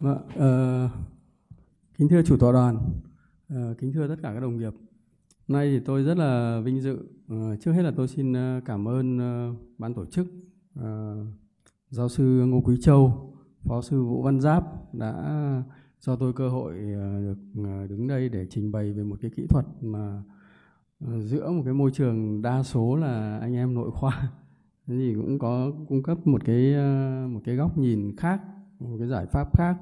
Vâng, uh, kính thưa chủ tọa đoàn, uh, kính thưa tất cả các đồng nghiệp. Nay thì tôi rất là vinh dự. Uh, trước hết là tôi xin cảm ơn uh, ban tổ chức, uh, giáo sư Ngô Quý Châu, phó sư Vũ Văn Giáp đã cho tôi cơ hội được đứng đây để trình bày về một cái kỹ thuật mà giữa một cái môi trường đa số là anh em nội khoa thì cũng có cung cấp một cái một cái góc nhìn khác một cái giải pháp khác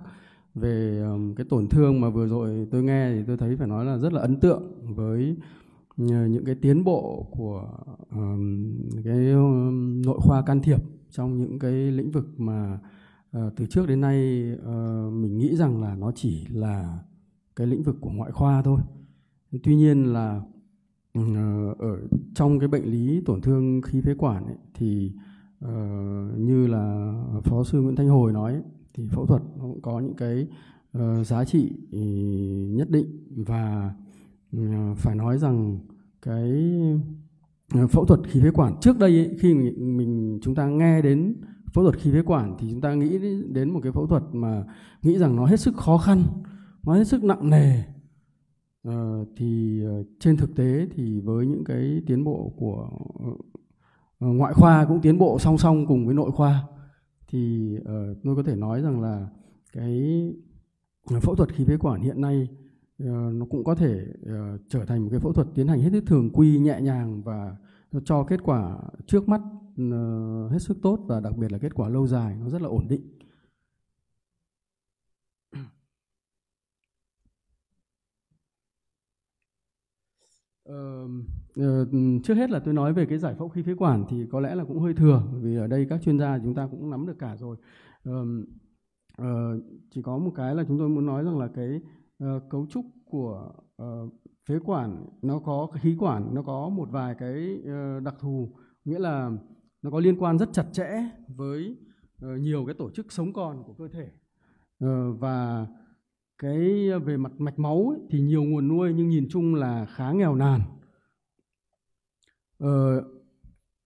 về cái tổn thương mà vừa rồi tôi nghe thì tôi thấy phải nói là rất là ấn tượng với ờ, những cái tiến bộ của cái nội khoa can thiệp trong những cái lĩnh vực mà ờ, từ trước đến nay ờ, mình nghĩ rằng là nó chỉ là cái lĩnh vực của ngoại khoa thôi tuy nhiên là ở trong cái bệnh lý tổn thương khí phế quản ấy, thì uh, như là phó sư Nguyễn Thanh Hồi nói thì phẫu thuật nó cũng có những cái uh, giá trị ừ, nhất định và uh, phải nói rằng cái ờ, phẫu thuật khí phế quản trước đây ấy, khi mình, chúng ta nghe đến phẫu thuật khí phế quản thì chúng ta nghĩ đến một cái phẫu thuật mà nghĩ rằng nó hết sức khó khăn nó hết sức nặng nề ờ, thì ờ, trên thực tế thì với những cái tiến bộ của ngoại khoa cũng tiến bộ song song cùng với nội khoa thì uh, tôi có thể nói rằng là cái ờ, phẫu thuật khí phế quản hiện nay uh, nó cũng có thể uh, trở thành một cái phẫu thuật tiến hành hết sức thường quy nhẹ nhàng và cho kết quả trước mắt uh, hết sức tốt và đặc biệt là kết quả lâu dài nó rất là ổn định um, Ờ, trước hết là tôi nói về cái giải phẫu khí phế quản thì có lẽ là cũng hơi thừa vì ở đây các chuyên gia chúng ta cũng nắm được cả rồi ờ, chỉ có một cái là chúng tôi muốn nói rằng là cái ờ, cấu trúc của phế quản nó có khí quản nó có một vài cái đặc thù nghĩa là nó có liên quan rất chặt chẽ với nhiều cái tổ chức sống còn của cơ thể và cái về mặt mạch máu ấy, thì nhiều nguồn nuôi nhưng nhìn chung là khá nghèo nàn ờ,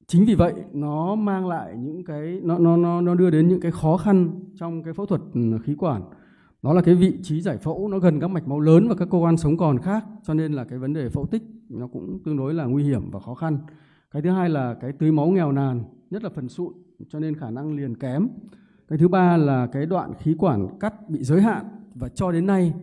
chính vì vậy nó mang lại những cái nó nó nó nó đưa đến những cái khó khăn trong cái phẫu thuật ừ, khí quản nó là cái vị trí giải phẫu nó gần các mạch máu lớn và các cơ quan sống còn khác cho nên là cái vấn đề phẫu tích nó cũng tương đối là nguy hiểm và khó khăn cái thứ hai là cái tưới máu nghèo nàn nhất là phần sụn cho nên khả năng liền kém cái thứ ba là cái đoạn khí quản cắt bị giới hạn và cho đến nay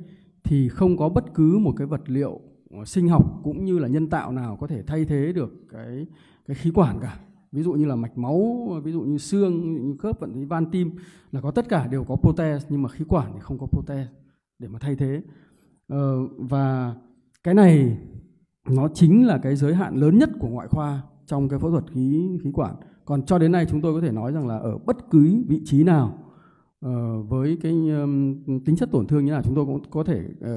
thì không có bất cứ một cái vật liệu Ờ, sinh học cũng như là nhân tạo nào có thể thay thế được cái cái khí quản cả ví dụ như là mạch máu ví dụ như xương như khớp vận van tim là có tất cả đều có protease nhưng mà khí quản thì không có protease để mà thay thế ờ, và cái này nó chính là cái giới hạn lớn nhất của ngoại khoa trong cái phẫu thuật khí khí quản còn cho đến nay chúng tôi có thể nói rằng là ở bất cứ vị trí nào uh, với cái um, tính chất tổn thương như nào chúng tôi cũng có thể uh,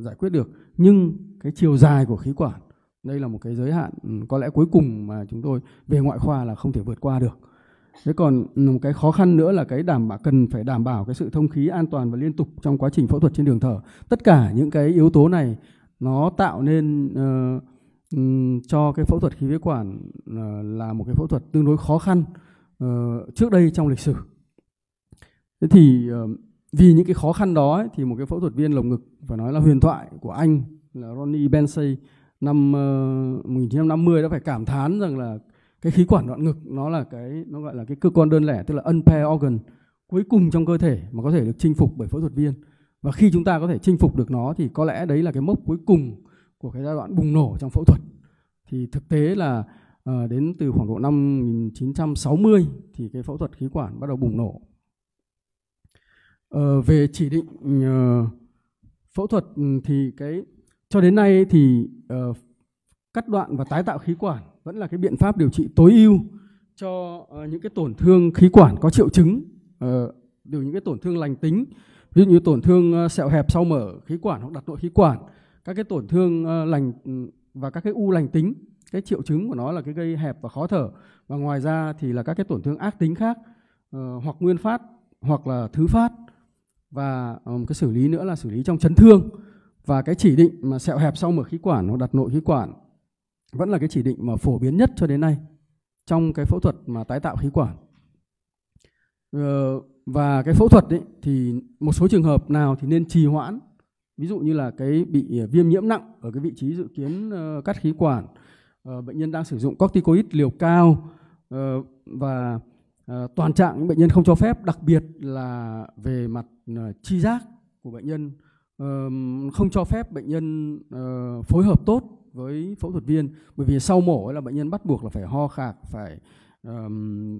giải quyết được nhưng cái chiều dài của khí quản đây là một cái giới hạn ừ, có lẽ cuối cùng mà chúng tôi về ngoại khoa là không thể vượt qua được thế còn ừ, một cái khó khăn nữa là cái đảm bảo cần phải đảm bảo cái sự thông khí an toàn và liên tục trong quá trình phẫu thuật trên đường thở tất cả những cái yếu tố này nó tạo nên uh, cho cái phẫu thuật khí phế quản uh, là một cái phẫu thuật tương đối khó khăn uh, trước đây trong lịch sử thế thì uh, vì những cái khó khăn đó ấy, thì một cái phẫu thuật viên lồng ngực phải nói là huyền thoại của anh là Ronnie Bensey năm uh, ờ, 1950 đã phải cảm thán rằng là cái khí quản đoạn ngực nó là cái nó gọi là cái cơ quan đơn lẻ tức là unpaired organ cuối cùng trong cơ thể mà có thể được chinh phục bởi phẫu thuật viên và khi chúng ta có thể chinh phục được nó thì có lẽ đấy là cái mốc cuối cùng của cái giai đoạn bùng nổ trong phẫu thuật thì thực tế là à, đến từ khoảng độ năm 1960 thì cái phẫu thuật khí quản bắt đầu bùng nổ à, về chỉ định à, phẫu thuật thì cái cho đến nay thì uh, cắt đoạn và tái tạo khí quản vẫn là cái biện pháp điều trị tối ưu cho uh, những cái tổn thương khí quản có triệu chứng uh, những cái tổn thương lành tính ví dụ như tổn thương uh, sẹo hẹp sau mở khí quản hoặc đặt nội khí quản các cái tổn thương uh, lành ừ, và các cái u lành tính cái triệu chứng của nó là cái gây hẹp và khó thở và ngoài ra thì là các cái tổn thương ác tính khác uh, hoặc nguyên phát hoặc là thứ phát và um, cái xử lý nữa là xử lý trong chấn thương và cái chỉ định mà sẹo hẹp sau mở khí quản hoặc đặt nội khí quản vẫn là cái chỉ định mà phổ biến nhất cho đến nay trong cái phẫu thuật mà tái tạo khí quản ờ, và cái phẫu thuật ấy, thì một số trường hợp nào thì nên trì hoãn ví dụ như là cái bị viêm nhiễm nặng ở cái vị trí dự kiến ờ, cắt khí quản ờ, bệnh nhân đang sử dụng corticoid liều cao và toàn trạng bệnh nhân không cho phép đặc biệt là về mặt chi giác của bệnh nhân không cho phép bệnh nhân ờ, phối hợp tốt với phẫu thuật viên bởi vì sau mổ là bệnh nhân bắt buộc là phải ho khạc phải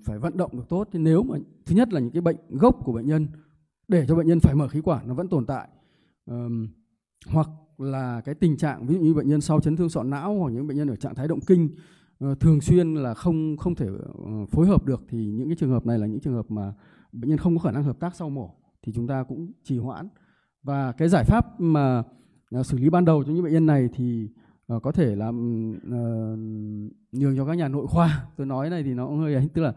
phải vận động được tốt thì nếu mà thứ nhất là những cái bệnh gốc của bệnh nhân để cho bệnh nhân phải mở khí quản nó vẫn tồn tại hoặc là cái tình trạng ví dụ như bệnh nhân sau chấn thương sọ não hoặc những bệnh nhân ở trạng thái động kinh ờ, thường xuyên là không không thể ờ, phối hợp được thì những cái trường hợp này là những trường hợp mà bệnh nhân không có khả năng hợp tác sau mổ thì chúng ta cũng trì hoãn và cái giải pháp mà à, xử lý ban đầu cho những bệnh nhân này thì à, có thể làm à, nhường cho các nhà nội khoa tôi nói này thì nó hơi ấy tức là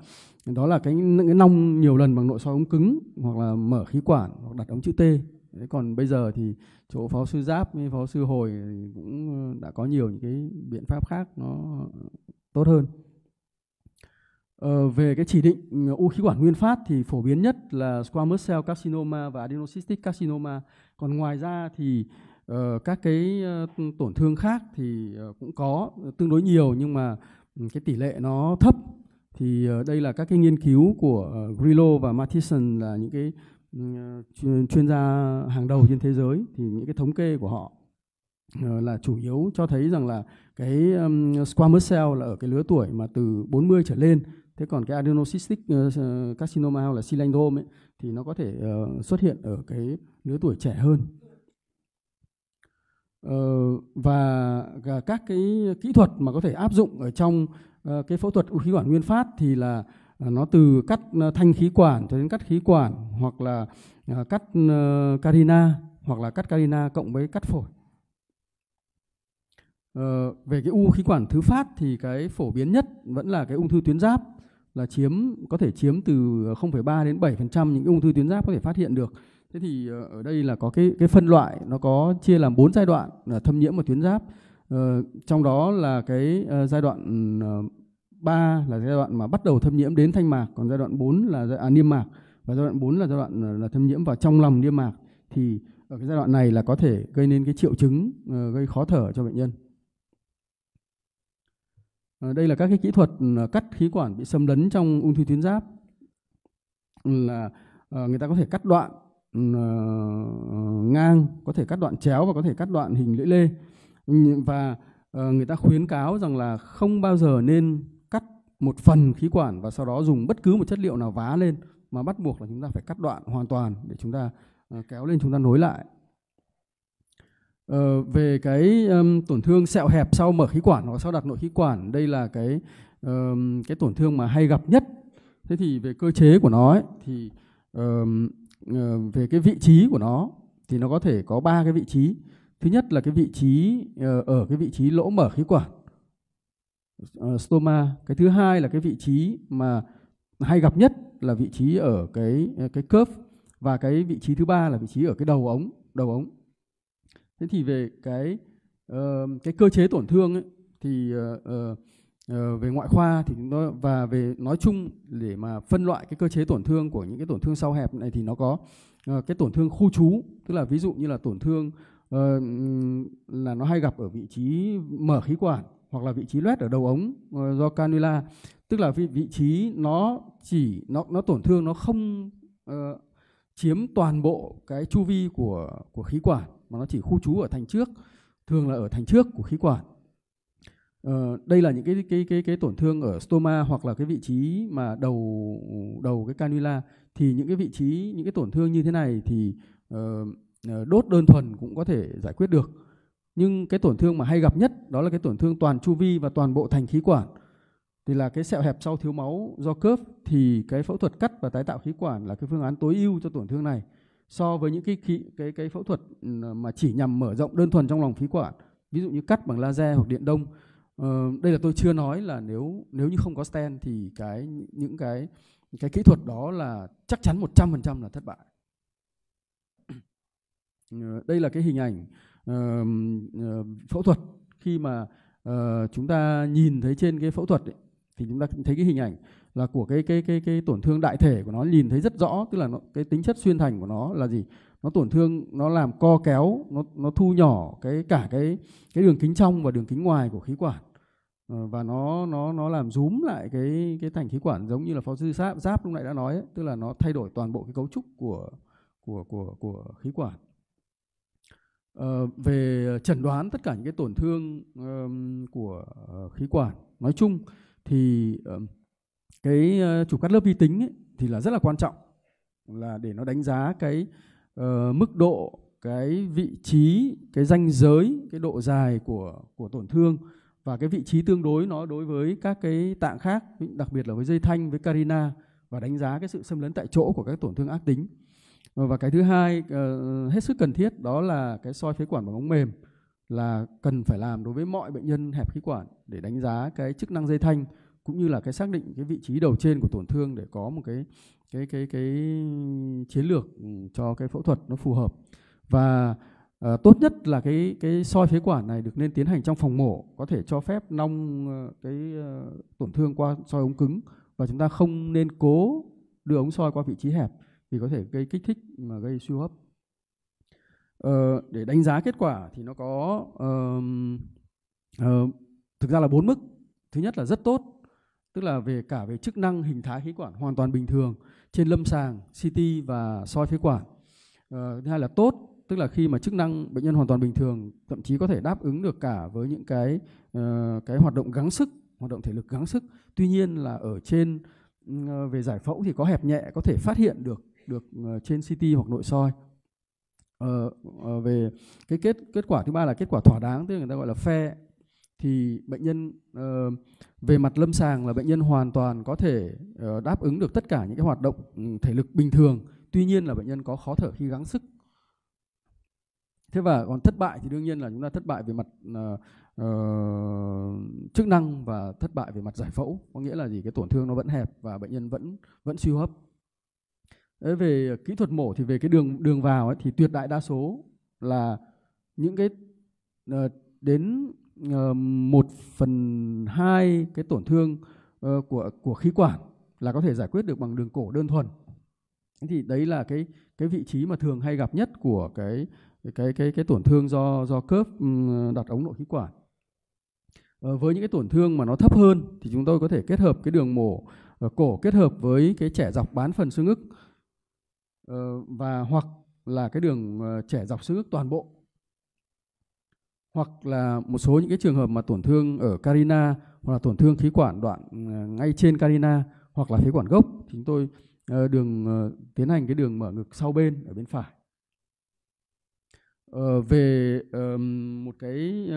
đó là cái, cái nong nhiều lần bằng nội soi ống cứng hoặc là mở khí quản hoặc đặt ống chữ T còn bây giờ thì chỗ phó sư giáp với phó sư hồi cũng đã có nhiều những cái biện pháp khác nó tốt hơn Ờ, về cái chỉ định u ừ, khí quản nguyên phát thì phổ biến nhất là squamous cell carcinoma và adenocystic carcinoma. Còn ngoài ra thì uh, các cái uh, tổn thương khác thì uh, cũng có tương đối nhiều nhưng mà um, cái tỷ lệ nó thấp. Thì uh, đây là các cái nghiên cứu của uh, Grillo và Matheson là những cái uh, chuyên gia hàng đầu trên thế giới thì những cái thống kê của họ là chủ yếu cho thấy rằng là cái um, squamous cell là ở cái lứa tuổi mà từ 40 trở lên Thế còn cái adenocystic uh, ờ, ờ, carcinoma là cylindrome ấy, thì nó có thể uh, xuất hiện ở cái lứa tuổi trẻ hơn. Uh, và các cái kỹ thuật mà có thể áp dụng ở trong uh, cái phẫu thuật u khí quản nguyên phát thì là uh, nó từ cắt thanh khí quản cho đến cắt khí quản hoặc là cắt carina hoặc là cắt carina cộng với cắt phổi. Ờ, về cái u khí quản thứ phát thì cái phổ biến nhất vẫn là cái ung thư tuyến giáp là chiếm có thể chiếm từ 0,3 ờ, đến 7% những ung thư tuyến giáp có thể phát hiện được. Thế thì ờ, ở đây là có cái cái phân loại nó có chia làm bốn giai đoạn là thâm nhiễm vào tuyến giáp. Ờ, trong đó là cái uh, giai đoạn uh, 3 là giai đoạn mà bắt đầu thâm nhiễm đến thanh mạc, còn giai đoạn 4 là giai, à, niêm mạc và giai đoạn 4 là giai đoạn là thâm nhiễm vào trong lòng niêm mạc thì ở cái giai đoạn này là có thể gây nên cái triệu chứng uh, gây khó thở cho bệnh nhân. Ờ, đây là các cái kỹ thuật ừ, cắt khí quản bị xâm lấn trong ung thư tuyến giáp ừ, là ờ, người ta có thể cắt đoạn ừ, ờ, ngang có thể cắt đoạn chéo và có thể cắt đoạn hình lưỡi lê và người ta khuyến cáo rằng là không bao giờ nên cắt một phần khí quản và sau đó dùng bất cứ một chất liệu nào vá lên mà bắt buộc là chúng ta phải cắt đoạn hoàn toàn để chúng ta kéo lên chúng ta nối lại Ờ, về cái um, tổn thương sẹo hẹp sau mở khí quản hoặc sau đặt nội khí quản đây là cái um, cái tổn thương mà hay gặp nhất thế thì về cơ chế của nó ấy, thì um, uh, về cái vị trí của nó thì nó có thể có ba cái vị trí thứ nhất là cái vị trí uh, ở cái vị trí lỗ mở khí quản uh, stoma cái thứ hai là cái vị trí mà hay gặp nhất là vị trí ở cái cái khớp và cái vị trí thứ ba là vị trí ở cái đầu ống đầu ống thế thì về cái uh, cái cơ chế tổn thương ấy, thì uh, uh, về ngoại khoa thì nó và về nói chung để mà phân loại cái cơ chế tổn thương của những cái tổn thương sau hẹp này thì nó có uh, cái tổn thương khu trú tức là ví dụ như là tổn thương uh, là nó hay gặp ở vị trí mở khí quản hoặc là vị trí loét ở đầu ống uh, do canula tức là vị, vị trí nó chỉ nó nó tổn thương nó không uh, chiếm toàn bộ cái chu vi của của khí quản mà nó chỉ khu trú ở thành trước thường là ở thành trước của khí quản Ờ, đây là những cái cái cái cái tổn thương ở stoma hoặc là cái vị trí mà đầu đầu cái canula thì những cái vị trí những cái tổn thương như thế này thì uh, đốt đơn thuần cũng có thể giải quyết được nhưng cái tổn thương mà hay gặp nhất đó là cái tổn thương toàn chu vi và toàn bộ thành khí quản thì là cái sẹo hẹp sau thiếu máu do cớp thì cái phẫu thuật cắt và tái tạo khí quản là cái phương án tối ưu cho tổn thương này so với những cái khí cái cái phẫu thuật ừ, mà chỉ nhằm mở rộng đơn thuần trong lòng phế quản ví dụ như cắt bằng laser hoặc điện đông ờ, đây là tôi chưa nói là nếu nếu như không có stent thì cái những cái cái kỹ thuật đó là chắc chắn 100% là thất bại ờ, đây là cái hình ảnh uh, phẫu thuật khi mà uh, chúng ta nhìn thấy trên cái phẫu thuật ấy, thì chúng ta thấy cái hình ảnh là của cái cái cái cái tổn thương đại thể của nó nhìn thấy rất rõ tức là nó, cái tính chất xuyên thành của nó là gì nó tổn thương nó làm co kéo nó nó thu nhỏ cái cả cái cái đường kính trong và đường kính ngoài của khí quản ờ, và nó nó nó làm rúm lại cái cái thành khí quản giống như là phó sư giáp giáp lúc nãy đã nói ấy, tức là nó thay đổi toàn bộ cái cấu trúc của của của của khí quản ờ, về chẩn đoán tất cả những cái tổn thương um, của ờ, khí quản nói chung thì um, cái ờ, chụp cắt lớp vi tính ấy, thì là rất là quan trọng là để nó đánh giá cái uh, mức độ cái vị trí cái ranh giới cái độ dài của của tổn thương và cái vị trí tương đối nó đối với các cái tạng khác đặc biệt là với dây thanh với carina và đánh giá cái sự xâm lấn tại chỗ của các tổn thương ác tính ờ, và cái thứ hai uh, hết sức cần thiết đó là cái soi phế quản bằng ống mềm là cần phải làm đối với mọi bệnh nhân hẹp khí quản để đánh giá cái chức năng dây thanh cũng như là cái xác định cái vị trí đầu trên của tổn thương để có một cái cái cái cái chiến lược ừ, cho cái phẫu thuật nó phù hợp và à, tốt nhất là cái cái soi phế quản này được nên tiến hành trong phòng mổ có thể cho phép nong ờ, cái ờ, tổn thương qua soi ống cứng và chúng ta không nên cố đưa ống soi qua vị trí hẹp vì có thể gây kích thích mà gây suy hấp ờ, để đánh giá kết quả thì nó có uh, uh, thực ra là bốn mức thứ nhất là rất tốt tức là về cả về chức năng hình thái khí quản hoàn toàn bình thường trên lâm sàng CT và soi phế quản. Ờ, thứ hai là tốt tức là khi mà chức năng bệnh nhân hoàn toàn bình thường thậm chí có thể đáp ứng được cả với những cái uh, cái hoạt động gắng sức hoạt động thể lực gắng sức tuy nhiên là ở trên uh, về giải phẫu thì có hẹp nhẹ có thể phát hiện được được uh, trên CT hoặc nội soi uh, uh, về cái kết kết quả thứ ba là kết quả thỏa đáng tức là người ta gọi là fair thì bệnh nhân uh, về mặt lâm sàng là bệnh nhân hoàn toàn có thể uh, đáp ứng được tất cả những cái hoạt động ừ, thể lực bình thường tuy nhiên là bệnh nhân có khó thở khi gắng sức thế và còn thất bại thì đương nhiên là chúng ta thất bại về mặt uh, uh, chức năng và thất bại về mặt giải phẫu có nghĩa là gì cái tổn thương nó vẫn hẹp và bệnh nhân vẫn vẫn suy hấp Đấy, về kỹ thuật mổ thì về cái đường đường vào ấy, thì tuyệt đại đa số là những cái uh, đến uh, ờ, 1 phần 2 cái tổn thương uh, của của khí quản là có thể giải quyết được bằng đường cổ đơn thuần. Thì đấy là cái cái vị trí mà thường hay gặp nhất của cái cái cái cái tổn thương do do khớp ừ, đặt ống nội khí quản. Uh, với những cái tổn thương mà nó thấp hơn thì chúng tôi có thể kết hợp cái đường mổ uh, cổ kết hợp với cái trẻ dọc bán phần xương ức uh, và hoặc là cái đường trẻ dọc xương ức toàn bộ hoặc là một số những cái trường hợp mà tổn thương ở carina hoặc là tổn thương khí quản đoạn ừ, ngay trên carina hoặc là khí quản gốc chúng tôi ờ, đường ờ, tiến hành cái đường mở ngực sau bên ở bên phải ờ, về một cái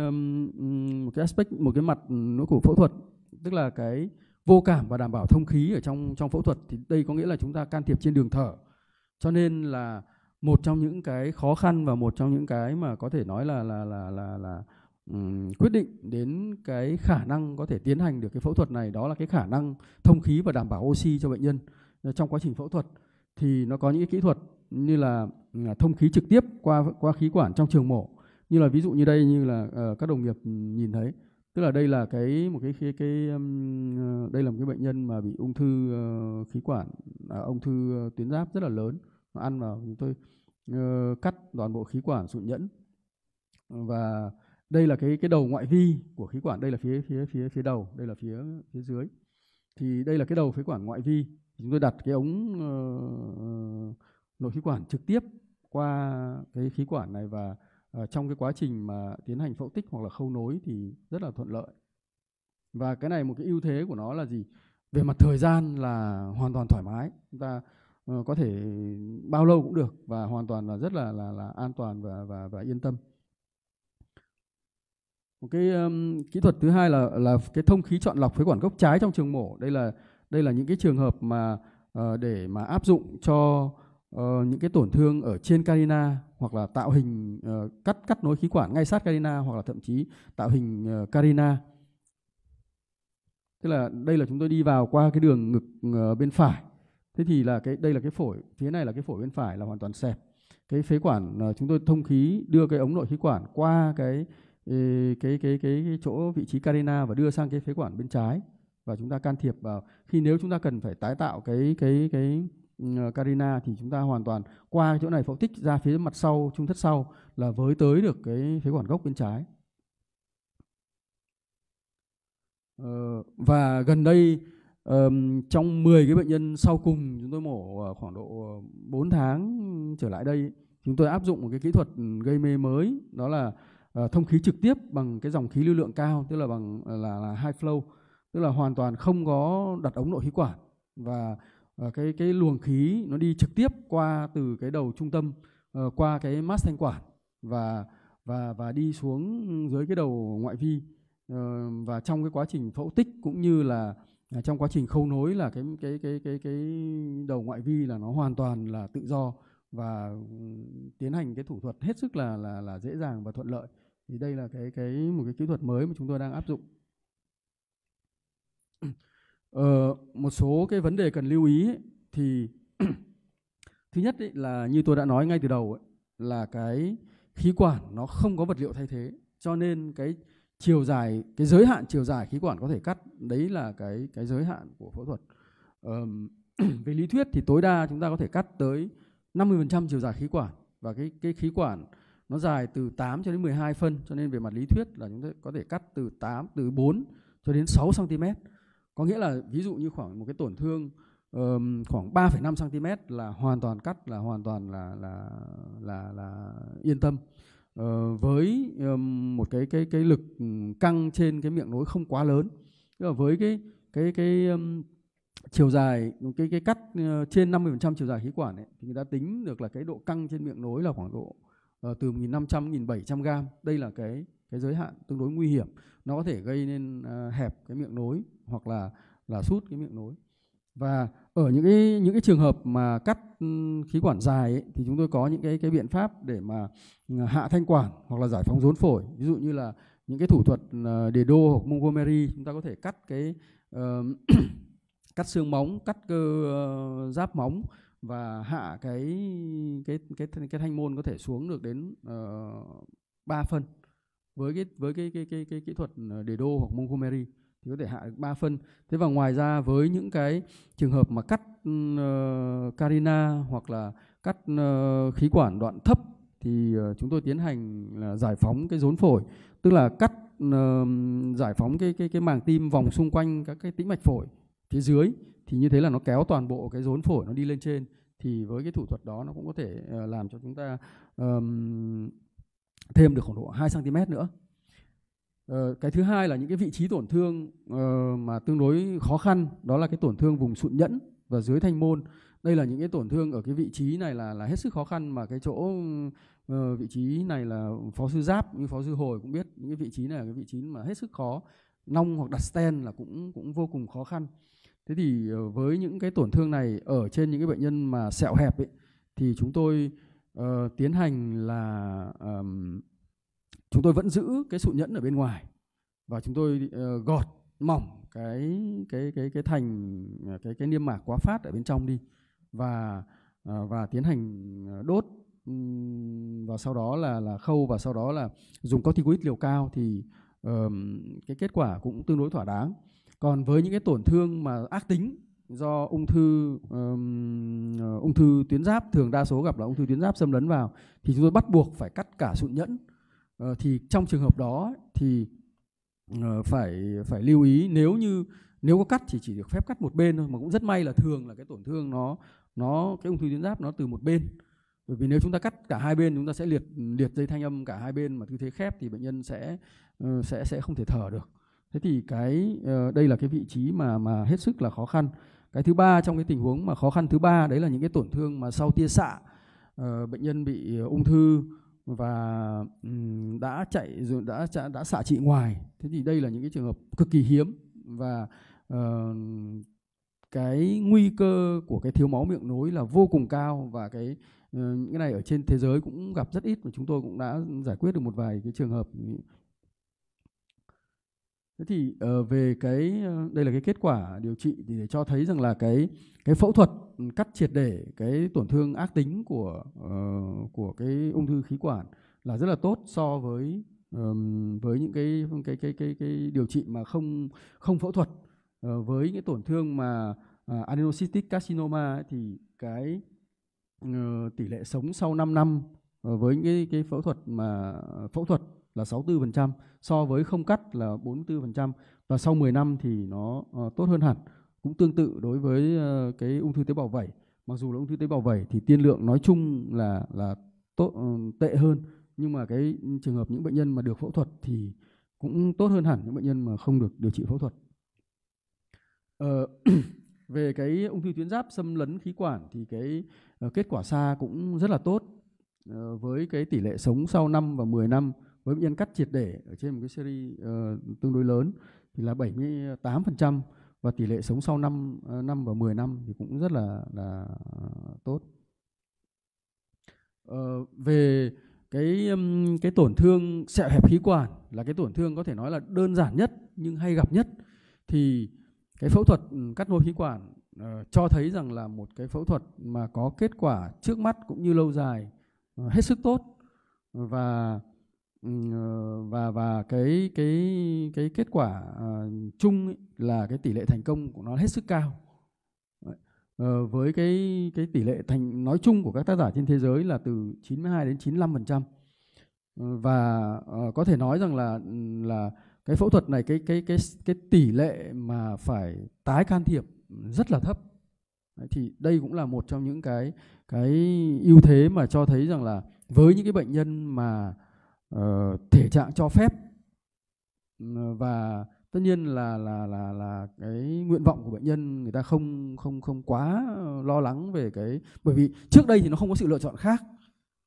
một cái aspect một cái mặt nữa của phẫu thuật tức là cái vô cảm và đảm bảo thông khí ở trong trong phẫu thuật thì đây có nghĩa là chúng ta can thiệp trên đường thở cho nên là một trong những cái khó khăn và một trong những cái mà có thể nói là là là là là um, quyết định đến cái khả năng có thể tiến hành được cái phẫu thuật này đó là cái khả năng thông khí và đảm bảo oxy cho bệnh nhân ờ, trong quá trình phẫu thuật thì nó có những cái kỹ thuật như là à, thông khí trực tiếp qua qua khí quản trong trường mổ như là ví dụ như đây như là uh, các đồng nghiệp nhìn thấy tức là đây là cái một cái cái, cái um, đây là một cái bệnh nhân mà bị ung thư uh, khí quản uh, ung thư uh, tuyến giáp rất là lớn ăn vào chúng tôi uh, cắt toàn bộ khí quản sụn nhẫn và đây là cái cái đầu ngoại vi của khí quản đây là phía phía phía phía đầu đây là phía phía dưới thì đây là cái đầu phế quản ngoại vi chúng tôi đặt cái ống uh, nội khí quản trực tiếp qua cái khí quản này và uh, trong cái quá trình mà tiến hành phẫu tích hoặc là khâu nối thì rất là thuận lợi và cái này một cái ưu thế của nó là gì về mặt thời gian là hoàn toàn thoải mái chúng ta Ờ, có thể bao lâu cũng được và hoàn toàn là rất là là là an toàn và và và yên tâm một cái um, kỹ thuật thứ hai là là cái thông khí chọn lọc phế quản gốc trái trong trường mổ đây là đây là những cái trường hợp mà uh, để mà áp dụng cho uh, những cái tổn thương ở trên carina hoặc là tạo hình uh, cắt cắt nối khí quản ngay sát carina hoặc là thậm chí tạo hình uh, carina tức là đây là chúng tôi đi vào qua cái đường ngực uh, bên phải thế thì là cái đây là cái phổi phía này là cái phổi bên phải là hoàn toàn xẹp cái phế quản ờ, chúng tôi thông khí đưa cái ống nội khí quản qua cái ờ, cái cái cái, cái chỗ vị trí carina và đưa sang cái phế quản bên trái và chúng ta can thiệp vào khi nếu chúng ta cần phải tái tạo cái cái cái ừ, carina thì chúng ta hoàn toàn qua chỗ này phẫu tích ra phía mặt sau trung thất sau là với tới được cái phế quản gốc bên trái ờ, và gần đây Um, trong 10 cái bệnh nhân sau cùng chúng tôi mổ khoảng độ 4 ờ, tháng trở lại đây chúng tôi áp dụng một cái kỹ thuật gây mê mới đó là uh, thông khí trực tiếp bằng cái dòng khí lưu lượng cao tức là bằng ờ, là, là high flow tức là hoàn toàn không có đặt ống nội khí quản và uh, cái cái luồng khí nó đi trực tiếp qua từ cái đầu trung tâm uh, qua cái mast thanh quản và và và đi xuống dưới cái đầu ngoại vi uh, và trong cái quá trình phẫu tích cũng như là à, trong quá trình khâu nối là cái cái cái cái cái đầu ngoại vi là nó hoàn toàn là tự do và ừ, tiến hành cái thủ thuật hết sức là là là dễ dàng và thuận lợi thì đây là cái cái một cái kỹ thuật mới mà chúng tôi đang áp dụng ờ, một số cái vấn đề cần lưu ý ấy, thì thứ nhất ấy, là như tôi đã nói ngay từ đầu ấy, là cái khí quản nó không có vật liệu thay thế cho nên cái chiều dài cái giới hạn chiều dài khí quản có thể cắt đấy là cái cái giới hạn của phẫu thuật um, về lý thuyết thì tối đa chúng ta có thể cắt tới 50% chiều dài khí quản và cái cái khí quản nó dài từ 8 cho đến 12 phân cho nên về mặt lý thuyết là chúng ta có thể cắt từ 8 từ 4 cho đến 6 cm. Có nghĩa là ví dụ như khoảng một cái tổn thương um, khoảng 3,5 cm là hoàn toàn cắt là hoàn toàn là là là là yên tâm. Ờ, với ờ, một cái cái cái lực ừ, căng trên cái miệng nối không quá lớn tức là với cái cái cái um, chiều dài cái cái cắt uh, trên 50% chiều dài khí quản ấy, thì người ta tính được là cái độ căng trên miệng nối là khoảng độ uh, từ 1.500 1.700 gram đây là cái cái giới hạn tương đối nguy hiểm nó có thể gây nên uh, hẹp cái miệng nối hoặc là là sút cái miệng nối và ở những cái những cái trường hợp mà cắt ừ, khí quản dài ấy, thì chúng tôi có những cái cái biện pháp để mà ừ, hạ thanh quản hoặc là giải phóng rốn phổi ví dụ như là những cái thủ thuật ờ, đề đô hoặc montgomery chúng ta có thể cắt cái uh, cắt xương móng cắt cơ uh, giáp móng và hạ cái cái cái cái thanh môn có thể xuống được đến uh, 3 phân với cái với cái cái cái, cái, kỹ thuật đề đô hoặc montgomery thì có thể hạ được 3 phân. Thế và ngoài ra với những cái trường hợp mà cắt uh, carina hoặc là cắt uh, khí quản đoạn thấp thì uh, chúng tôi tiến hành là giải phóng cái rốn phổi, tức là cắt uh, giải phóng cái cái cái màng tim vòng xung quanh các cái tĩnh mạch phổi phía dưới thì như thế là nó kéo toàn bộ cái rốn phổi nó đi lên trên thì với cái thủ thuật đó nó cũng có thể uh, làm cho chúng ta um, thêm được khoảng độ 2 cm nữa Ờ, cái thứ hai là những cái vị trí tổn thương uh, mà tương đối khó khăn đó là cái tổn thương vùng sụn nhẫn và dưới thanh môn đây là những cái tổn thương ở cái vị trí này là là hết sức khó khăn mà cái chỗ uh, vị trí này là phó sư giáp như phó sư hồi cũng biết những cái vị trí này là cái vị trí mà hết sức khó nong hoặc đặt stent là cũng cũng vô cùng khó khăn thế thì uh, với những cái tổn thương này ở trên những cái bệnh nhân mà sẹo hẹp ấy, thì chúng tôi uh, tiến hành là um, chúng tôi vẫn giữ cái sụn nhẫn ở bên ngoài và chúng tôi uh, gọt mỏng cái cái cái cái thành ờ, cái cái niêm mạc quá phát ở bên trong đi và uh, và tiến hành đốt và sau đó là là khâu và sau đó là dùng corticoid liều cao thì uh, cái kết quả cũng tương đối thỏa đáng còn với những cái tổn thương mà ác tính do ung thư um, ung thư tuyến giáp thường đa số gặp là ung thư tuyến giáp xâm lấn vào thì chúng tôi bắt buộc phải cắt cả sụn nhẫn Ờ, thì trong trường hợp đó thì ờ, phải phải lưu ý nếu như nếu có cắt thì chỉ được phép cắt một bên thôi mà cũng rất may là thường là cái tổn thương nó nó cái ung thư tuyến giáp nó từ một bên bởi vì nếu chúng ta cắt cả hai bên chúng ta sẽ liệt liệt dây thanh âm cả hai bên mà tư thế khép thì bệnh nhân sẽ ờ, sẽ sẽ không thể thở được thế thì cái đây là cái vị trí mà mà hết sức là khó khăn cái thứ ba trong cái tình huống mà khó khăn thứ ba đấy là những cái tổn thương mà sau tia xạ bệnh nhân bị ung thư và đã chạy rồi đã đã xạ trị ngoài thế thì đây là những cái trường hợp cực kỳ hiếm và uh, cái nguy cơ của cái thiếu máu miệng nối là vô cùng cao và cái ờ, những cái này ở trên thế giới cũng gặp rất ít và chúng tôi cũng đã giải quyết được một vài cái trường hợp Thế thì uh, về cái ờ, đây là cái kết quả điều trị thì để cho thấy rằng là cái cái phẫu thuật cắt triệt để cái tổn thương ác tính của uh, của cái ung thư khí quản là rất là tốt so với um, với những cái cái cái cái cái điều trị mà không không phẫu thuật uh, với những tổn thương mà uh, adenocytic carcinoma ấy, thì cái uh, tỷ lệ sống sau 5 năm uh, với những cái, cái phẫu thuật mà phẫu thuật là 64% so với không cắt là 44% và sau 10 năm thì nó uh, tốt hơn hẳn. Cũng tương tự đối với uh, cái ung thư tế bào vẩy, mặc dù là ung thư tế bào vẩy thì tiên lượng nói chung là là tốt uh, tệ hơn nhưng mà cái trường hợp những bệnh nhân mà được phẫu thuật thì cũng tốt hơn hẳn những bệnh nhân mà không được điều trị phẫu thuật. Ờ, về cái ung thư tuyến giáp xâm lấn khí quản thì cái uh, kết quả xa cũng rất là tốt uh, với cái tỷ lệ sống sau 5 và 10 năm với bệnh nhân cắt triệt để ở trên một cái series uh, tương đối lớn thì là 78% và tỷ lệ sống sau 5 ờ, năm và 10 năm thì cũng rất là là tốt. Uh, về cái cái tổn thương sẹo hẹp khí quản là cái tổn thương có thể nói là đơn giản nhất nhưng hay gặp nhất thì cái phẫu thuật cắt nối khí quản uh, cho thấy rằng là một cái phẫu thuật mà có kết quả trước mắt cũng như lâu dài uh, hết sức tốt và Ờ, và và cái cái cái kết quả uh, chung ấy là cái tỷ lệ thành công của nó hết sức cao uh, với cái cái tỷ lệ thành nói chung của các tác giả trên thế giới là từ 92 đến 95 phần trăm và uh, có thể nói rằng là là cái phẫu thuật này cái cái cái cái tỷ lệ mà phải tái can thiệp rất là thấp Đấy, thì đây cũng là một trong những cái cái ưu thế mà cho thấy rằng là với những cái bệnh nhân mà uh, thể trạng cho phép ờ, và tất nhiên là là là là cái nguyện vọng của bệnh nhân người ta không không không quá ờ, lo lắng về cái bởi vì trước đây thì nó không có sự lựa chọn khác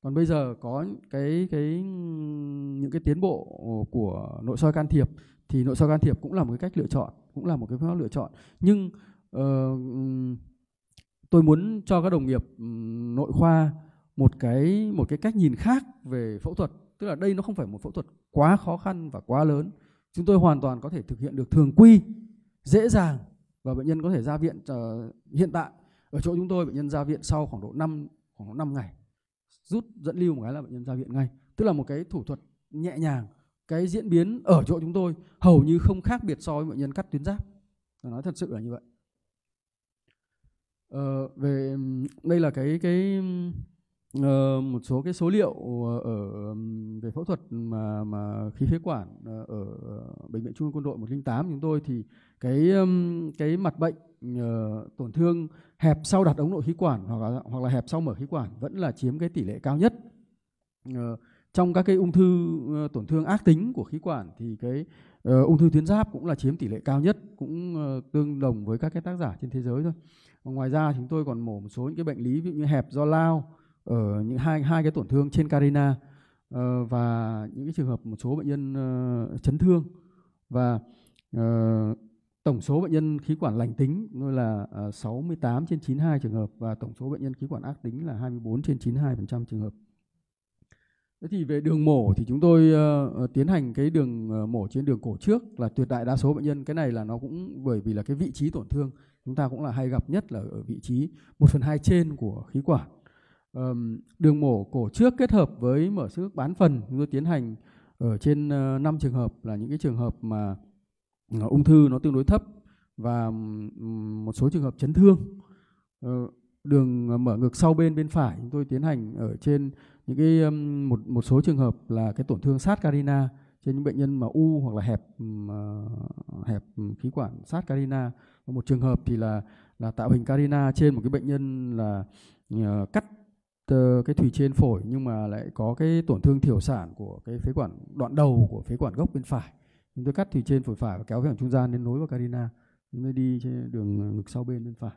còn bây giờ có cái cái những cái tiến bộ của nội soi can thiệp thì nội soi can thiệp cũng là một cái cách lựa chọn cũng là một cái phương pháp lựa chọn nhưng uh, tôi muốn cho các đồng nghiệp nội khoa một cái một cái cách nhìn khác về phẫu thuật tức là đây nó không phải một phẫu thuật quá khó khăn và quá lớn chúng tôi hoàn toàn có thể thực hiện được thường quy dễ dàng và bệnh nhân có thể ra viện uh, hiện tại ở chỗ chúng tôi bệnh nhân ra viện sau khoảng độ 5 khoảng 5 ngày rút dẫn lưu một cái là bệnh nhân ra viện ngay tức là một cái thủ thuật nhẹ nhàng cái diễn biến ở chỗ chúng tôi hầu như không khác biệt so với bệnh nhân cắt tuyến giáp nói thật sự là như vậy ờ, về đây là cái cái uh, một số cái số liệu ờ, ở về phẫu thuật mà mà khí phế quản ờ, ở bệnh viện Trung ương Quân đội 108 chúng tôi thì cái um, cái mặt bệnh uh, tổn thương hẹp sau đặt ống nội khí quản hoặc là hoặc là hẹp sau mở khí quản vẫn là chiếm cái tỷ lệ cao nhất. Uh, trong các cái ung thư uh, tổn thương ác tính của khí quản thì cái uh, ung thư tuyến giáp cũng là chiếm tỷ lệ cao nhất cũng uh, tương đồng với các cái tác giả trên thế giới thôi. ngoài ra chúng tôi còn mổ một số những cái bệnh lý ví dụ như hẹp do lao ở những hai hai cái tổn thương trên carina uh, và những cái trường hợp một số bệnh nhân uh, chấn thương và uh, tổng số bệnh nhân khí quản lành tính là 68 trên 92 trường hợp và tổng số bệnh nhân khí quản ác tính là 24 trên 92% trường hợp. Thế thì về đường mổ thì chúng tôi uh, tiến hành cái đường mổ trên đường cổ trước là tuyệt đại đa số bệnh nhân cái này là nó cũng bởi vì là cái vị trí tổn thương chúng ta cũng là hay gặp nhất là ở vị trí 1 phần 2 trên của khí quản đường mổ cổ trước kết hợp với mở sức bán phần chúng tôi tiến hành ở trên 5 ờ, trường hợp là những cái trường hợp mà ờ, ung thư nó tương đối thấp và một số trường hợp chấn thương ờ, đường mở ngược sau bên bên phải chúng tôi tiến hành ở trên những cái một một số trường hợp là cái tổn thương sát carina trên những bệnh nhân mà u hoặc là hẹp hẹp khí quản sát carina một trường hợp thì là là tạo hình carina trên một cái bệnh nhân là cắt cái thủy trên phổi nhưng mà lại có cái tổn thương thiểu sản của cái phế quản đoạn đầu của phế quản gốc bên phải chúng tôi cắt thủy trên phổi phải và kéo phế quản trung gian đến nối vào carina chúng tôi đi trên đường ngực sau bên bên phải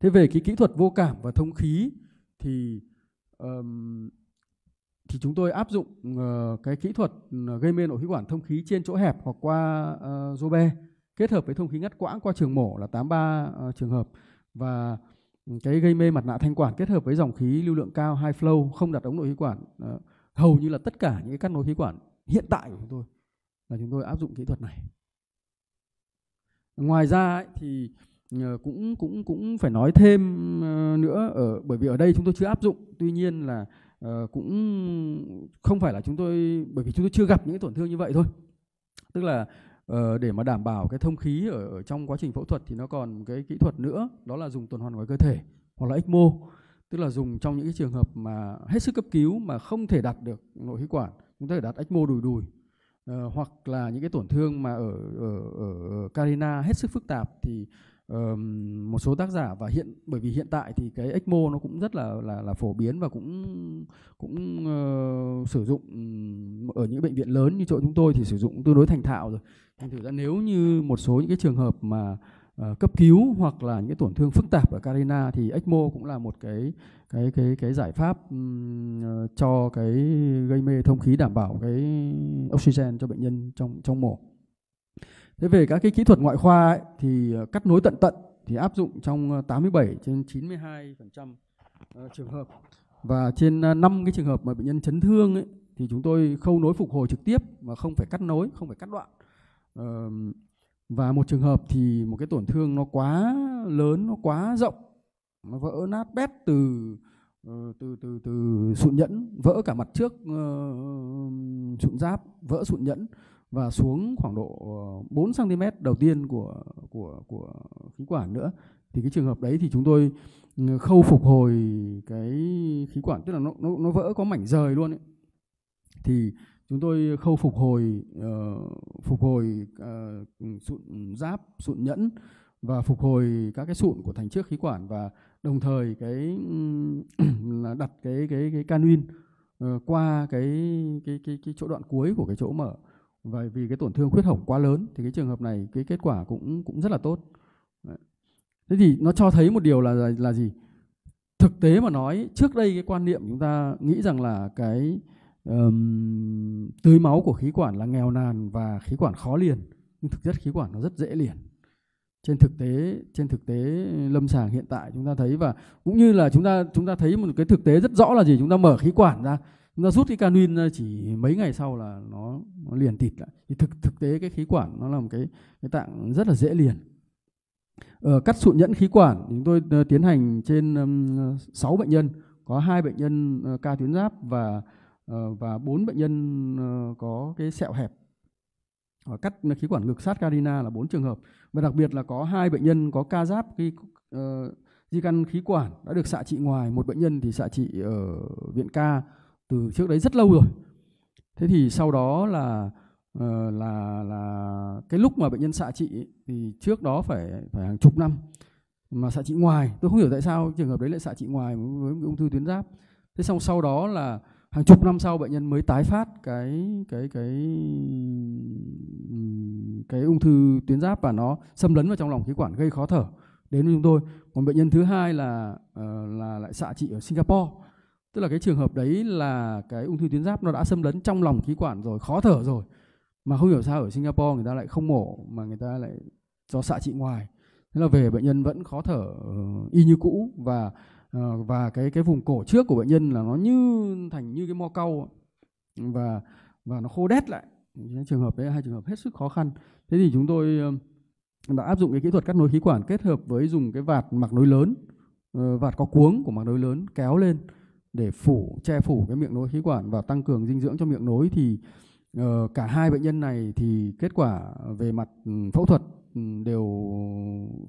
thế về cái kỹ thuật vô cảm và thông khí thì um, thì chúng tôi áp dụng uh, cái kỹ thuật ờ, gây mê nội khí quản thông khí trên chỗ hẹp hoặc qua uh, rô kết hợp với thông khí ngắt quãng qua trường mổ là 83 uh, trường hợp và cái gây mê mặt nạ thanh quản kết hợp với dòng khí lưu lượng cao high flow không đặt ống nội khí quản uh, hầu như là tất cả những cái cắt nối khí quản hiện tại của chúng tôi là chúng tôi áp dụng kỹ thuật này ngoài ra ấy, thì ờ, cũng cũng cũng phải nói thêm ờ, nữa ở bởi vì ở đây chúng tôi chưa áp dụng tuy nhiên là uh, cũng không phải là chúng tôi bởi vì chúng tôi chưa gặp những tổn thương như vậy thôi tức là Ờ, để mà đảm bảo cái thông khí ở, ở trong quá trình phẫu thuật thì nó còn cái kỹ thuật nữa đó là dùng tuần hoàn ngoài cơ thể hoặc là ECMO tức là dùng trong những cái trường hợp mà hết sức cấp cứu mà không thể đặt được nội khí quản chúng ta phải đặt ECMO đùi đùi ờ, hoặc là những cái tổn thương mà ở ở ở Carina hết sức phức tạp thì uh, một số tác giả và hiện bởi vì hiện tại thì cái ECMO nó cũng rất là là là phổ biến và cũng cũng uh, sử dụng ở những bệnh viện lớn như chỗ chúng tôi thì sử dụng tương đối thành thạo rồi. Thành thử ra nếu như một số những cái trường hợp mà uh, cấp cứu hoặc là những cái tổn thương phức tạp ở Carina thì ECMO cũng là một cái cái cái cái giải pháp um, cho cái gây mê thông khí đảm bảo cái oxygen cho bệnh nhân trong trong mổ. Thế về các cái kỹ thuật ngoại khoa ấy, thì ờ, cắt nối tận tận thì áp dụng trong 87 ờ, trên 92% phần trăm ờ, trường hợp và trên 5 cái trường hợp mà bệnh nhân chấn thương ấy, thì chúng tôi khâu nối phục hồi trực tiếp mà không phải cắt nối, không phải cắt đoạn. Và một trường hợp thì một cái tổn thương nó quá lớn, nó quá rộng, nó vỡ nát bét từ từ từ từ sụn nhẫn vỡ cả mặt trước uh, sụn giáp vỡ sụn nhẫn và xuống khoảng độ 4 ờ, cm đầu tiên của của của khí quản nữa thì cái trường hợp đấy thì chúng tôi ừ, khâu phục hồi cái khí quản tức là nó nó, nó vỡ có mảnh rời luôn ấy. thì chúng tôi khâu phục hồi uh, phục hồi uh, sụn giáp sụn nhẫn và phục hồi các cái sụn của thành trước khí quản và đồng thời cái ừ, là đặt cái cái cái canuin uh, qua cái cái cái cái chỗ đoạn cuối của cái chỗ mở và vì cái tổn thương khuyết hổng quá lớn thì cái trường hợp này cái kết quả cũng cũng rất là tốt thế thì nó cho thấy một điều là là gì thực tế mà nói trước đây cái quan niệm chúng ta nghĩ rằng là cái um, tưới máu của khí quản là nghèo nàn và khí quản khó liền nhưng thực chất khí quản nó rất dễ liền trên thực tế trên thực tế lâm sàng hiện tại chúng ta thấy và cũng như là chúng ta chúng ta thấy một cái thực tế rất rõ là gì chúng ta mở khí quản ra chúng ta rút cái canuin ra chỉ mấy ngày sau là nó, nó liền tịt lại thì thực thực tế cái khí quản nó là một cái cái tạng rất là dễ liền ờ, cắt sụn nhẫn khí quản chúng tôi ờ, tiến hành trên um, 6 bệnh nhân có hai bệnh nhân uh, ca tuyến giáp và uh, và bốn bệnh nhân uh, có cái sẹo hẹp và cắt khí quản ngực sát carina là bốn trường hợp và đặc biệt là có hai bệnh nhân có ca giáp cái uh, di căn khí quản đã được xạ trị ngoài một bệnh nhân thì xạ trị ở viện ca từ trước đấy rất lâu rồi thế thì sau đó là ờ, là là cái lúc mà bệnh nhân xạ trị thì trước đó phải phải hàng chục năm mà xạ trị ngoài tôi không hiểu tại sao trường hợp đấy lại xạ trị ngoài với ung thư tuyến giáp thế xong sau đó là hàng chục năm sau bệnh nhân mới tái phát cái cái cái cái ung thư tuyến giáp và nó xâm lấn vào trong lòng khí quản gây khó thở đến với chúng tôi còn bệnh nhân thứ hai là ờ, là lại xạ trị ở Singapore tức là cái trường hợp đấy là cái ung thư tuyến giáp nó đã xâm lấn trong lòng khí quản rồi khó thở rồi mà không hiểu sao ở Singapore người ta lại không mổ mà người ta lại cho xạ trị ngoài thế là về bệnh nhân vẫn khó thở ờ, y như cũ và ờ, và cái cái vùng cổ trước của bệnh nhân là nó như thành như cái mo cau và và nó khô đét lại cái trường hợp đấy hai trường hợp hết sức khó khăn thế thì chúng tôi ờ, đã áp dụng cái kỹ thuật cắt nối khí quản kết hợp với dùng cái vạt mặc nối lớn vạt có cuống của mặc nối lớn kéo lên để phủ che phủ cái miệng nối khí quản và tăng cường dinh dưỡng cho miệng nối thì uh, cả hai bệnh nhân này thì kết quả về mặt ừ, phẫu thuật ừ, đều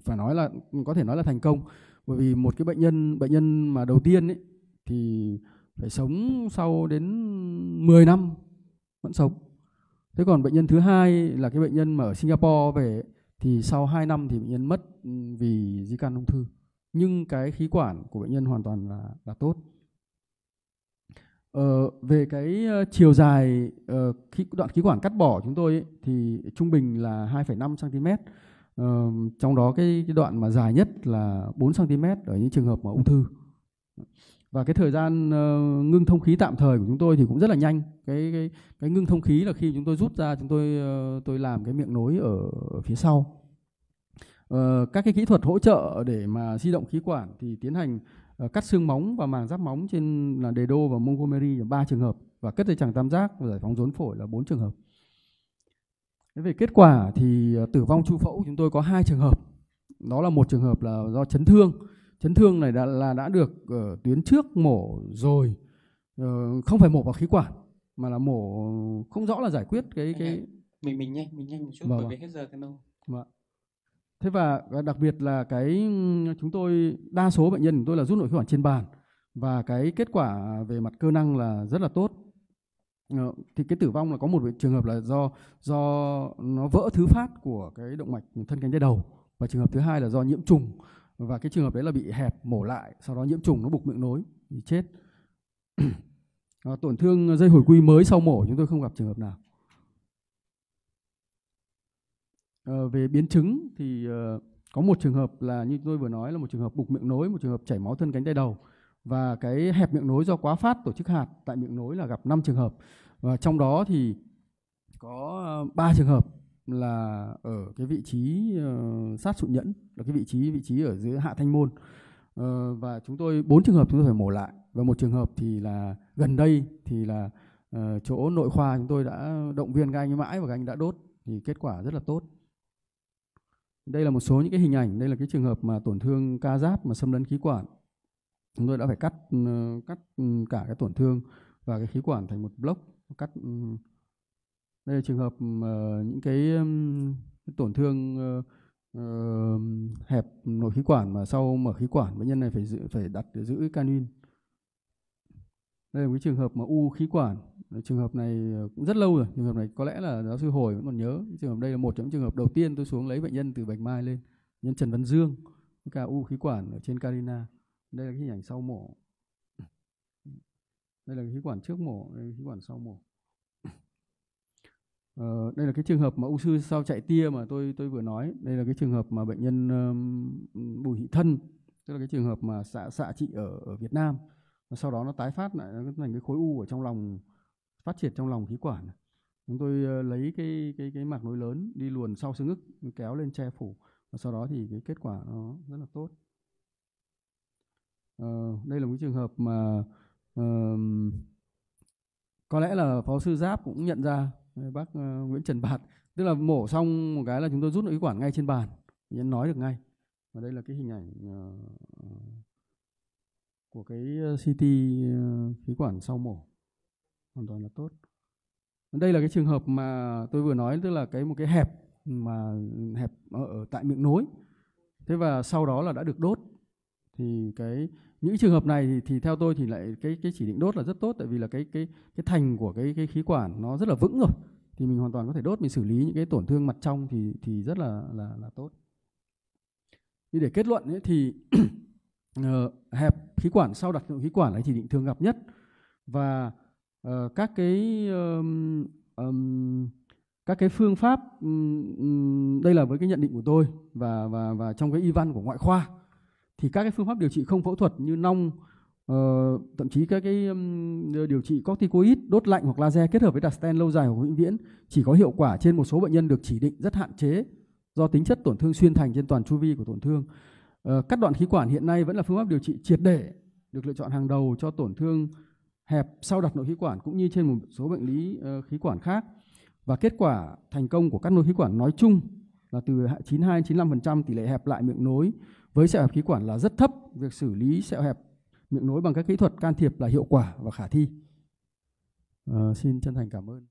phải nói là có thể nói là thành công bởi vì một cái bệnh nhân bệnh nhân mà đầu tiên ấy thì phải sống sau đến 10 năm vẫn sống thế còn bệnh nhân thứ hai là cái bệnh nhân mà ở Singapore về thì sau 2 năm thì bệnh nhân mất ừ, vì di căn ung thư nhưng cái khí quản của bệnh nhân hoàn toàn là là tốt Ờ, về cái chiều dài uh, khí, đoạn khí quản cắt bỏ chúng tôi ấy, thì trung bình là 2,5 cm. Ờ, trong đó cái, cái đoạn mà dài nhất là 4 cm ở những trường hợp mà ung thư. Và cái thời gian uh, ngưng thông khí tạm thời của chúng tôi thì cũng rất là nhanh. Cái cái cái ngưng thông khí là khi chúng tôi rút ra chúng tôi uh, tôi làm cái miệng nối ở, ở phía sau. Uh, các cái kỹ thuật hỗ trợ để mà di động khí quản thì tiến hành Ờ, cắt xương móng và màng giáp móng trên là đề đô và Montgomery là 3 trường hợp và cắt dây chẳng tam giác và giải phóng rốn phổi là 4 trường hợp. Thế về kết quả thì ờ, tử vong chu phẫu chúng tôi có hai trường hợp. Đó là một trường hợp là do chấn thương. Chấn thương này đã là đã được uh, tuyến trước mổ rồi không phải mổ vào khí quản mà là mổ không rõ là giải quyết cái cái mình mình nhanh mình nhanh một chút vâng bởi vì hết giờ thế đâu. Vâng. Thế và đặc biệt là cái chúng tôi đa số bệnh nhân chúng tôi là rút nội khí quản trên bàn và cái kết quả về mặt cơ năng là rất là tốt. Ờ, thì cái tử vong là có một trường hợp là do do nó vỡ thứ phát của cái động mạch thân cánh tay đầu và trường hợp thứ hai là do nhiễm trùng và cái trường hợp đấy là bị hẹp mổ lại sau đó nhiễm trùng nó bục miệng nối thì chết. Ờ, tổn thương dây hồi quy mới sau mổ chúng tôi không gặp trường hợp nào. Ờ, về biến chứng thì uh, có một trường hợp là như tôi vừa nói là một trường hợp bục miệng nối, một trường hợp chảy máu thân cánh tay đầu và cái hẹp miệng nối do quá phát tổ chức hạt tại miệng nối là gặp 5 trường hợp và trong đó thì có ờ, ba trường hợp là ở cái vị trí uh, sát sụn nhẫn là cái vị trí vị trí ở dưới hạ thanh môn uh, và chúng tôi bốn trường hợp chúng tôi phải mổ lại và một trường hợp thì là gần đây thì là uh, chỗ nội khoa chúng tôi đã động viên các anh ấy mãi và các anh đã đốt thì kết quả rất là tốt đây là một số những cái hình ảnh, đây là cái trường hợp mà tổn thương ca giáp mà xâm lấn khí quản. Chúng tôi đã phải cắt ừ, cắt ừ, cả cái tổn thương và cái khí quản thành một block cắt ừ. đây là trường hợp mà những cái tổn thương ờ, ờ, hẹp nội khí quản mà sau mở khí quản bệnh nhân này phải giữ phải đặt giữ canun đây là cái trường hợp mà u khí quản trường hợp này ờ, cũng rất lâu rồi trường hợp này có lẽ là giáo sư hồi vẫn còn nhớ trường hợp đây là một trong những trường hợp đầu tiên tôi xuống lấy bệnh nhân từ bạch mai lên nhân trần văn dương ca u khí quản ở trên carina đây là cái hình ảnh sau mổ đây là khí quản trước mổ đây là khí quản sau mổ ờ, đây là cái trường hợp mà u thư sau chạy tia mà tôi tôi vừa nói đây là cái trường hợp mà bệnh nhân um, bùi thị thân tức là cái trường hợp mà xạ xạ trị ở ở Việt Nam và sau đó nó tái phát lại nó thành cái khối u ở trong lòng phát triển trong lòng khí quản à. chúng tôi ờ, lấy cái cái cái mạc nối lớn đi luồn sau xương ức kéo lên che phủ và sau đó thì cái kết quả nó rất là tốt à, đây là một cái trường hợp mà uh, có lẽ là phó sư giáp cũng nhận ra ờ, bác Nguyễn Trần Bạt tức là mổ xong một cái là chúng tôi rút nội quản ngay trên bàn nhân nói được ngay và đây là cái hình ảnh của cái CT khí quản sau mổ hoàn toàn là tốt đây là cái trường hợp mà tôi vừa nói tức là cái một cái hẹp mà hẹp ở, ở tại miệng nối thế và sau đó là đã được đốt thì cái những trường hợp này thì, thì theo tôi thì lại cái cái chỉ định đốt là rất tốt tại vì là cái cái cái thành của cái cái khí quản nó rất là vững rồi thì mình hoàn toàn có thể đốt mình xử lý những cái tổn thương mặt trong thì thì rất là là là tốt như để kết luận ấy thì ờ, hẹp khí quản sau đặt nội khí quản là chỉ định thường gặp nhất và Ờ, các cái um, um, các cái phương pháp um, đây là với cái nhận định của tôi và và và trong cái y văn của ngoại khoa thì các cái phương pháp điều trị không phẫu thuật như nong uh, thậm chí các cái um, điều trị corticoid đốt lạnh hoặc laser kết hợp với đặt stent lâu dài hoặc vĩnh viễn chỉ có hiệu quả trên một số bệnh nhân được chỉ định rất hạn chế do tính chất tổn thương xuyên thành trên toàn chu vi của tổn thương uh, ờ, cắt đoạn khí quản hiện nay vẫn là phương pháp điều trị triệt để được lựa chọn hàng đầu cho tổn thương hẹp sau đặt nội khí quản cũng như trên một số bệnh lý ờ, khí quản khác và kết quả thành công của các nội khí quản nói chung là từ 92 95% tỷ lệ hẹp lại miệng nối với sẹo hẹp khí quản là rất thấp. Việc xử lý sẹo hẹp miệng nối bằng các kỹ thuật can thiệp là hiệu quả và khả thi. À, xin chân thành cảm ơn.